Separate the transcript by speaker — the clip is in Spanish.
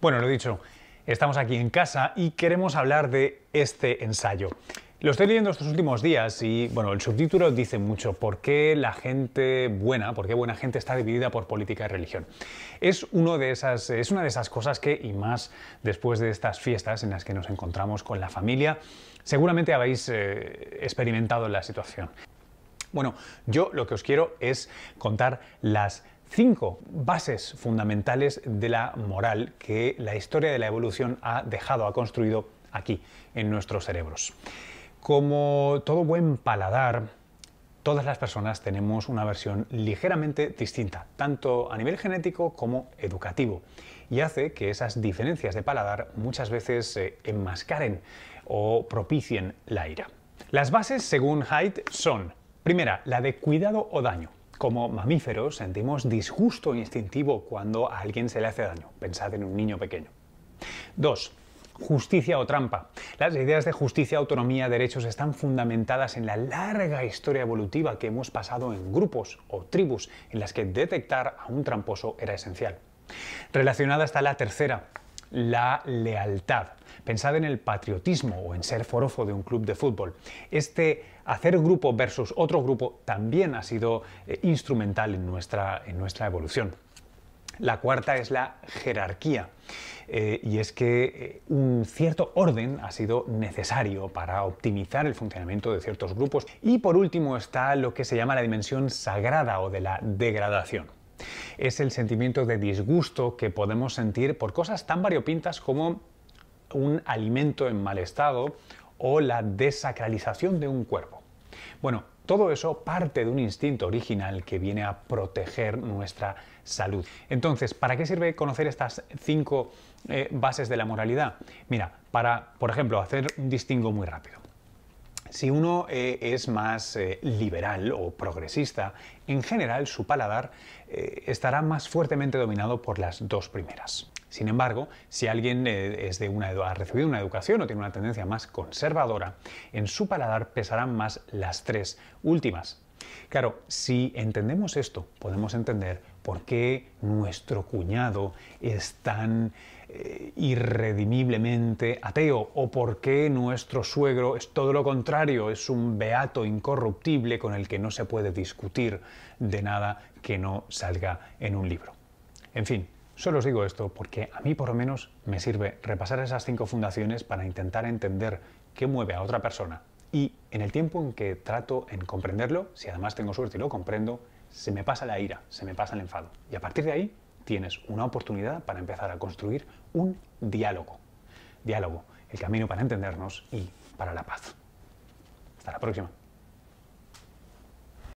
Speaker 1: Bueno, lo dicho, estamos aquí en casa y queremos hablar de este ensayo. Lo estoy leyendo estos últimos días y, bueno, el subtítulo dice mucho por qué la gente buena, por qué buena gente está dividida por política y religión. Es, uno de esas, es una de esas cosas que, y más después de estas fiestas en las que nos encontramos con la familia, seguramente habéis eh, experimentado la situación. Bueno, yo lo que os quiero es contar las cinco bases fundamentales de la moral que la historia de la evolución ha dejado, ha construido aquí, en nuestros cerebros. Como todo buen paladar, todas las personas tenemos una versión ligeramente distinta, tanto a nivel genético como educativo, y hace que esas diferencias de paladar muchas veces se enmascaren o propicien la ira. Las bases, según Haidt, son, primera, la de cuidado o daño. Como mamíferos sentimos disgusto instintivo cuando a alguien se le hace daño. Pensad en un niño pequeño. 2. Justicia o trampa. Las ideas de justicia, autonomía, derechos están fundamentadas en la larga historia evolutiva que hemos pasado en grupos o tribus en las que detectar a un tramposo era esencial. Relacionada está la tercera, la lealtad. Pensad en el patriotismo o en ser forofo de un club de fútbol. Este hacer grupo versus otro grupo también ha sido eh, instrumental en nuestra, evolución. La cuarta es la jerarquía. Eh, y es que eh, un cierto orden ha sido necesario para optimizar el funcionamiento de ciertos grupos. Y por último está lo que se llama la dimensión sagrada o de la degradación es el sentimiento de disgusto que podemos sentir por cosas tan variopintas como un alimento en mal estado o la desacralización de un cuerpo. Bueno, todo eso parte de un instinto original que viene a proteger nuestra salud. Entonces, ¿para qué sirve conocer estas cinco eh, bases de la moralidad? Mira, para, por ejemplo, hacer un distingo muy rápido. Si uno eh, es más eh, liberal o progresista, en general su paladar eh, estará más fuertemente dominado por las dos primeras. Sin embargo, si alguien es de ha recibido una educación o tiene una tendencia más conservadora, en su paladar pesarán más las tres últimas. Claro, si entendemos esto, podemos entender ¿Por qué nuestro cuñado es tan eh, irredimiblemente ateo? ¿O por qué nuestro suegro es todo lo contrario? Es un beato incorruptible con el que no se puede discutir de nada que no salga en un libro. En fin, Solo os digo esto porque a mí por lo menos me sirve repasar esas cinco fundaciones para intentar entender qué mueve a otra persona. Y en el tiempo en que trato en comprenderlo, si además tengo suerte y lo comprendo, se me pasa la ira, se me pasa el enfado. Y a partir de ahí tienes una oportunidad para empezar a construir un diálogo. Diálogo, el camino para entendernos y para la paz. Hasta la próxima.